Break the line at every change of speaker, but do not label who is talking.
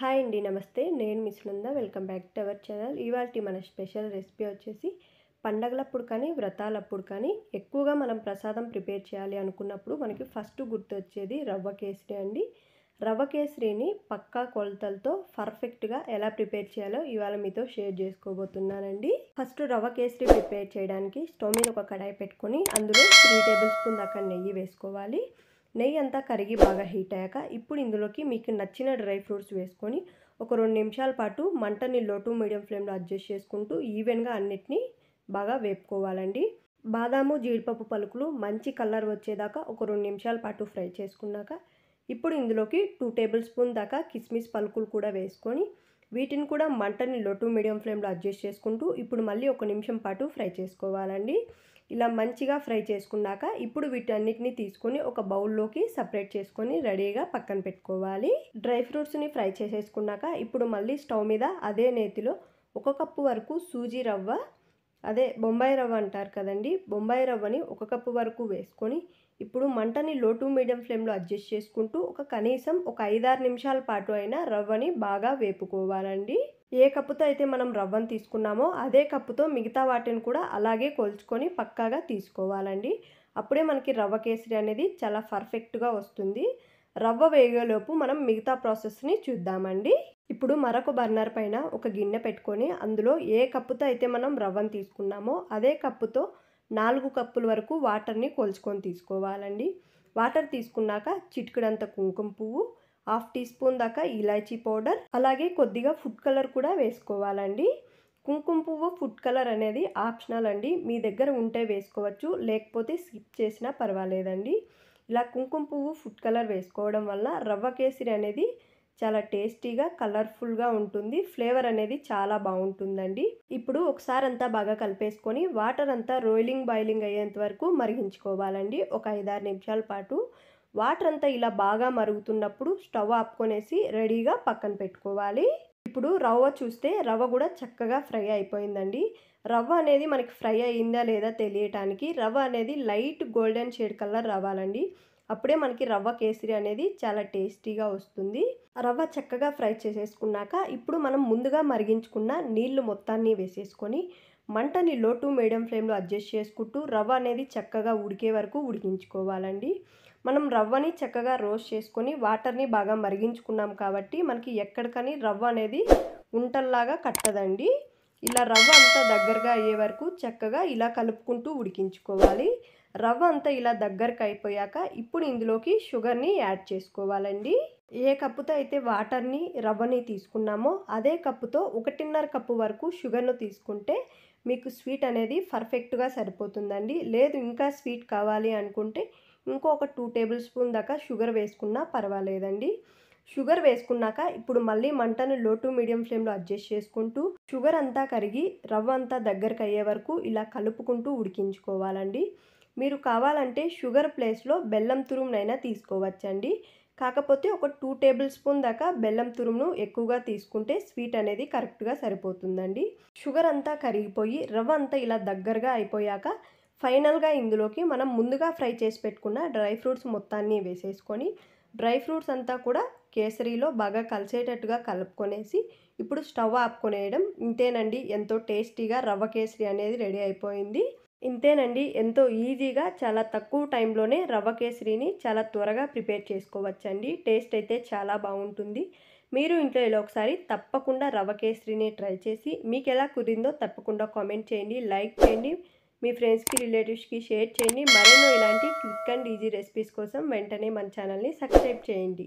hi అండి నమస్తే నేను miss Nanda welcome back to our channel ఇవాళ మన స్పెషల్ రెసిపీ వచ్చేసి పండగలప్పుడు కానీ వ్రతాలప్పుడు కానీ ఎక్కువగా మనం ప్రసాదం ప్రిపేర్ చేయాలి అనుకున్నప్పుడు మనకి ఫస్ట్ గుర్తొచ్చేది రవ్వ కేసరి అండి రవ్వ కేసరిని పక్కా కొలతలతో పర్ఫెక్ట్గా ఎలా ప్రిపేర్ చేయాలో ఇవాళ మీతో షేర్ చేసుకోబోతున్నానండి ఫస్ట్ రవ్వ కేసరి ప్రిపేర్ చేయడానికి స్టవ్ మీద ఒక కడాయి పెట్టుకొని అందులో త్రీ టేబుల్ స్పూన్ దాకా నెయ్యి వేసుకోవాలి నెయ్యి అంతా కరిగి బాగా హీట్ అయ్యాక ఇప్పుడు ఇందులోకి మీకు నచ్చిన డ్రై ఫ్రూట్స్ వేసుకొని ఒక రెండు నిమిషాల పాటు మంటని లో టు మీడియం ఫ్లేమ్లో అడ్జస్ట్ చేసుకుంటూ ఈవెన్గా అన్నిటినీ బాగా వేపుకోవాలండి బాదాము జీడిపప్పు పలుకులు మంచి కలర్ వచ్చేదాకా ఒక రెండు నిమిషాల పాటు ఫ్రై చేసుకున్నాక ఇప్పుడు ఇందులోకి టూ టేబుల్ స్పూన్ దాకా కిస్మిస్ పలుకులు కూడా వేసుకొని వీటిని కూడా మంటని లో టు మీడియం ఫ్లేమ్లో అడ్జస్ట్ చేసుకుంటూ ఇప్పుడు మళ్ళీ ఒక నిమిషం పాటు ఫ్రై చేసుకోవాలండి ఇలా మంచిగా ఫ్రై చేసుకున్నాక ఇప్పుడు వీటన్నిటిని తీసుకొని ఒక బౌల్లోకి సపరేట్ చేసుకొని రెడీగా పక్కన పెట్టుకోవాలి డ్రై ఫ్రూట్స్ని ఫ్రై చేసేసుకున్నాక ఇప్పుడు మళ్ళీ స్టవ్ మీద అదే నేతిలో ఒక కప్పు వరకు సూజీ రవ్వ అదే బొంబాయి రవ్వ అంటారు కదండి బొంబాయి రవ్వని ఒక కప్పు వరకు వేసుకొని ఇప్పుడు మంటని లో టు మీడియం ఫ్లేమ్లో అడ్జస్ట్ చేసుకుంటూ ఒక కనీసం ఒక ఐదారు నిమిషాల పాటు అయినా రవ్వని బాగా వేపుకోవాలండి ఏ కప్పుతో అయితే మనం రవ్వను తీసుకున్నామో అదే కప్పుతో మిగతా వాటిని కూడా అలాగే కొల్చుకొని పక్కాగా తీసుకోవాలండి అప్పుడే మనకి రవ్వ కేసరి అనేది చాలా పర్ఫెక్ట్గా వస్తుంది రవ్వ వేగేలోపు మనం మిగతా ప్రాసెస్ని చూద్దామండి ఇప్పుడు మరొక బర్నర్ పైన ఒక గిన్నె పెట్టుకొని అందులో ఏ కప్పుతో అయితే మనం రవ్వను తీసుకున్నామో అదే కప్పుతో నాలుగు కప్పుల వరకు వాటర్ని కొలుచుకొని తీసుకోవాలండి వాటర్ తీసుకున్నాక చిటికడంత కుంకుమ పువ్వు హాఫ్ టీ స్పూన్ దాకా ఇలాచీ పౌడర్ అలాగే కొద్దిగా ఫుడ్ కలర్ కూడా వేసుకోవాలండి కుంకుమ పువ్వు ఫుడ్ కలర్ అనేది ఆప్షనల్ అండి మీ దగ్గర ఉంటే వేసుకోవచ్చు లేకపోతే స్కిప్ చేసినా పర్వాలేదండి ఇలా కుంకుమ పువ్వు ఫుడ్ కలర్ వేసుకోవడం వల్ల రవ్వ కేసరి అనేది చాలా టేస్టీగా కలర్ఫుల్గా ఉంటుంది ఫ్లేవర్ అనేది చాలా బాగుంటుందండి ఇప్పుడు ఒకసారి అంతా బాగా కలిపేసుకొని వాటర్ అంతా రోయిలింగ్ బాయిలింగ్ అయ్యేంత వరకు మరిగించుకోవాలండి ఒక ఐదారు నిమిషాల పాటు వాటర్ అంతా ఇలా బాగా మరుగుతున్నప్పుడు స్టవ్ ఆపుకొనేసి రెడీగా పక్కన పెట్టుకోవాలి ఇప్పుడు రవ్వ చూస్తే రవ్వ కూడా చక్కగా ఫ్రై అయిపోయిందండి రవ్వ అనేది మనకి ఫ్రై అయిందా లేదా తెలియటానికి రవ్వ అనేది లైట్ గోల్డెన్ షేడ్ కలర్ రావాలండి అప్పుడే మనకి రవ్వ కేసరి అనేది చాలా టేస్టీగా వస్తుంది రవ్వ చక్కగా ఫ్రై చేసేసుకున్నాక ఇప్పుడు మనం ముందుగా మరిగించుకున్న నీళ్లు మొత్తాన్ని వేసేసుకొని మంటని లో టు మీడియం ఫ్లేమ్లో అడ్జస్ట్ చేసుకుంటూ రవ్వ అనేది చక్కగా ఉడికే వరకు ఉడికించుకోవాలండి మనం రవ్వని చక్కగా రోస్ట్ చేసుకొని వాటర్ని బాగా మరిగించుకున్నాం కాబట్టి మనకి ఎక్కడికని రవ్వ అనేది ఉంటల్లాగా కట్టదండి ఇలా రవ్వ అంతా దగ్గరగా అయ్యే వరకు చక్కగా ఇలా కలుపుకుంటూ ఉడికించుకోవాలి రవ్వ అంతా ఇలా దగ్గరకు అయిపోయాక ఇప్పుడు ఇందులోకి షుగర్ని యాడ్ చేసుకోవాలండి ఏ కప్పుతో అయితే వాటర్ని రవ్వని తీసుకున్నామో అదే కప్పుతో ఒకటిన్నర కప్పు వరకు షుగర్ను తీసుకుంటే మీకు స్వీట్ అనేది పర్ఫెక్ట్గా సరిపోతుందండి లేదు ఇంకా స్వీట్ కావాలి అనుకుంటే ఇంకొక టూ టేబుల్ స్పూన్ దాకా షుగర్ వేసుకున్నా పర్వాలేదండి షుగర్ వేసుకున్నాక ఇప్పుడు మళ్ళీ మంటను లో టు మీడియం ఫ్లేమ్లో అడ్జస్ట్ చేసుకుంటూ షుగర్ అంతా కరిగి రవ్వ అంతా దగ్గరకు అయ్యే వరకు ఇలా కలుపుకుంటూ ఉడికించుకోవాలండి మీరు కావాలంటే షుగర్ ప్లేస్లో బెల్లం తురుమునైనా తీసుకోవచ్చండి కాకపోతే ఒక టూ టేబుల్ స్పూన్ దాకా బెల్లం తురుమును ఎక్కువగా తీసుకుంటే స్వీట్ అనేది కరెక్ట్గా సరిపోతుందండి షుగర్ అంతా కరిగిపోయి రవ్వ అంతా ఇలా దగ్గరగా అయిపోయాక ఫైనల్గా ఇందులోకి మనం ముందుగా ఫ్రై చేసి పెట్టుకున్న డ్రై ఫ్రూట్స్ మొత్తాన్ని వేసేసుకొని డ్రై ఫ్రూట్స్ అంతా కూడా కేసరిలో బాగా కలిసేటట్టుగా కలుపుకొనేసి ఇప్పుడు స్టవ్ ఆపుకొనేయడం ఇంతేనండి ఎంతో టేస్టీగా రవ్వ కేసరి అనేది రెడీ అయిపోయింది ఇంతేనండి ఎంతో ఈజీగా చాలా తక్కువ టైంలోనే రవ్వ కేసరిని చాలా త్వరగా ప్రిపేర్ చేసుకోవచ్చండి టేస్ట్ అయితే చాలా బాగుంటుంది మీరు ఇంట్లో ఇలా ఒకసారి తప్పకుండా రవ్వ కేసరిని ట్రై చేసి మీకు ఎలా కుదిరిందో తప్పకుండా కామెంట్ చేయండి లైక్ చేయండి మీ ఫ్రెండ్స్కి రిలేటివ్స్కి షేర్ చేయండి మరెన్నో ఇలాంటి క్విక్ అండ్ ఈజీ రెసిపీస్ కోసం వెంటనే మన ఛానల్ని సబ్స్క్రైబ్ చేయండి